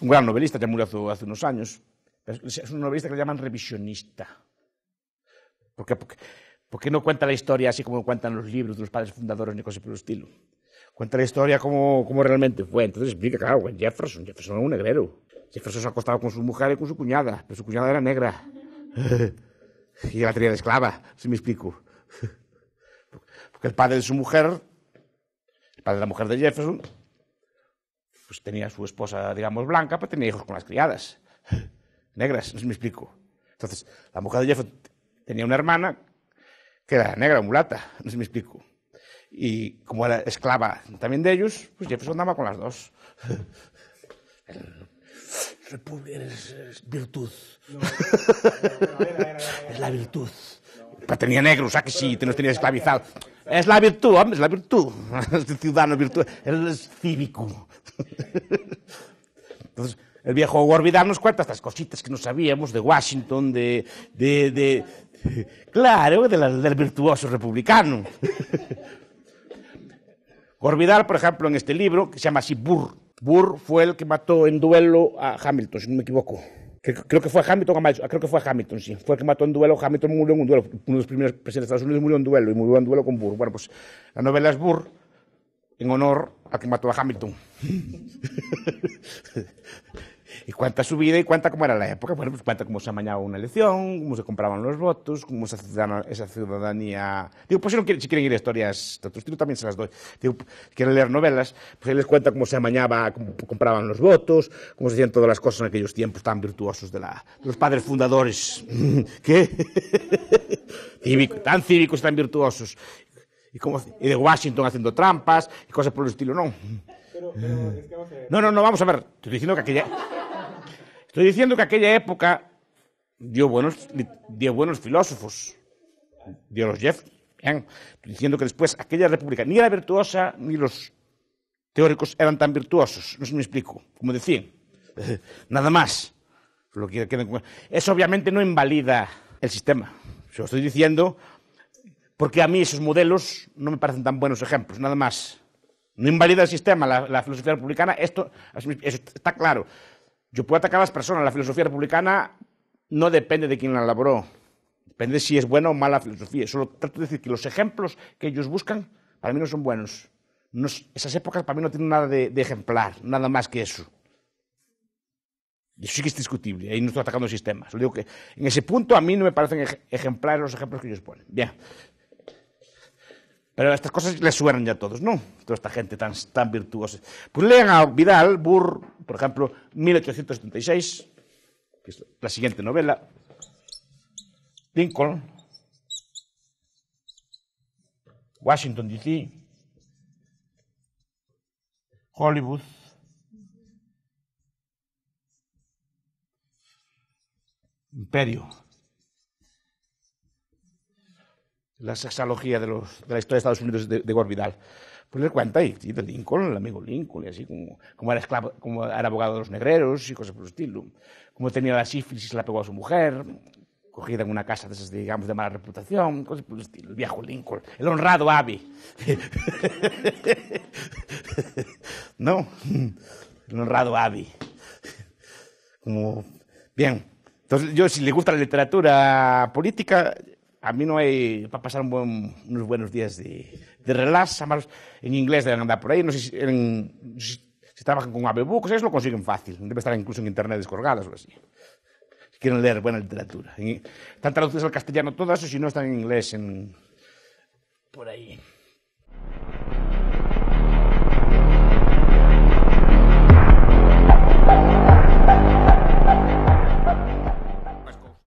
un gran novelista, ya murió hace, unos años. Es un novelista que le llaman revisionista. ¿Por qué? Porque, no cuenta la historia así como cuentan los libros de los padres fundadores ni cosas por estilo. Cuenta la historia como, realmente fue. Entonces explica, claro, Jefferson, Jefferson era un negrero. Jefferson se acostaba con su mujer y con su cuñada, pero su cuñada era negra. y la tenía de esclava, si me explico. Porque el padre de su mujer, el padre de la mujer de Jefferson, pues tenía su esposa, digamos, blanca, pero pues tenía hijos con las criadas, negras, no me explico. Entonces, la mujer de Jeff tenía una hermana que era negra, mulata, no me explico. Y como era esclava también de ellos, pues Jefferson andaba con las dos. Es virtud. es la virtud tenía tenía negros, ¿a que sí? Te los tenías esclavizado. Es la virtud, hombre, es la virtud. el este ciudadano virtuoso, él es cívico. Entonces, el viejo Gorbidal nos cuenta estas cositas que no sabíamos de Washington, de, de, de claro, de del virtuoso republicano. Gorvidal, por ejemplo, en este libro, que se llama así Burr. Burr fue el que mató en duelo a Hamilton, si no me equivoco creo que fue a Hamilton, creo que fue Hamilton, sí, fue el que mató en duelo, Hamilton murió en un duelo, uno de los primeros presidentes de Estados Unidos murió en duelo, y murió en duelo con Burr. Bueno, pues la novela es Burr en honor a quien mató a Hamilton. y cuánta vida y cuánta cómo era la época. Bueno, pues cuenta cómo se amañaba una elección, cómo se compraban los votos, cómo se hacía esa ciudadanía... Digo, pues si, no quieren, si quieren ir a historias, estilo, también se las doy. Digo, si quieren leer novelas, pues ahí les cuenta cómo se amañaba, cómo compraban los votos, cómo se hacían todas las cosas en aquellos tiempos tan virtuosos de, la, los padres fundadores. ¿Qué? tan cívicos, tan virtuosos. Y, cómo, y de Washington haciendo trampas y cosas por el estilo, no. Pero, no, no, no, vamos a ver. Te estoy diciendo que aquella... Estoy diciendo que aquella época dio buenos, dio buenos filósofos, dio los Jeff. Estoy diciendo que después aquella república ni era virtuosa ni los teóricos eran tan virtuosos. No sé si me explico. Como decía, nada más. Lo Eso obviamente no invalida el sistema. Se lo estoy diciendo porque a mí esos modelos no me parecen tan buenos ejemplos, nada más. No invalida el sistema, la, filosofía republicana, esto, está claro. Yo puedo atacar a las personas. La filosofía republicana no depende de quién la elaboró. Depende si es buena o mala filosofía. Solo trato de decir que los ejemplos que ellos buscan para mí no son buenos. esas épocas para mí no tienen nada de, ejemplar, nada más que eso. Y eso sí que es discutible. Ahí no estoy atacando sistemas. digo que en ese punto a mí no me parecen ejemplares los ejemplos que ellos ponen. Bien. Pero estas cosas les suenan ya a todos, ¿no? Toda esta gente tan, tan virtuosa. Pues lean a Vidal, Burr, por ejemplo, 1876, que es la siguiente novela, Lincoln, Washington, D.C., Hollywood, Imperio. la sexología de, la historia de Estados Unidos de, de Vidal. Pues le cuenta, y, sí, de Lincoln, el amigo Lincoln, y así como, como, era esclavo, como era abogado de los negreros y cosas por el estilo. Como tenía la sífilis y se la pegó a su mujer, cogida en una casa de esas, digamos, de mala reputación, cosas por el estilo. El viejo Lincoln, el honrado Abby. no, el honrado Abby. Como, bien. Entonces, yo, si le gusta la literatura política, a mí non hai para pasar un buen, unos buenos días de, de relax, además en inglés deben andar por aí, non sei se, en, se, se trabajan con abebooks, eso lo consiguen fácil, debe estar incluso en internet descolgadas ou así. Si quieren leer buena literatura. En, están traducidas al castellano todas, o si no están en inglés en, por ahí.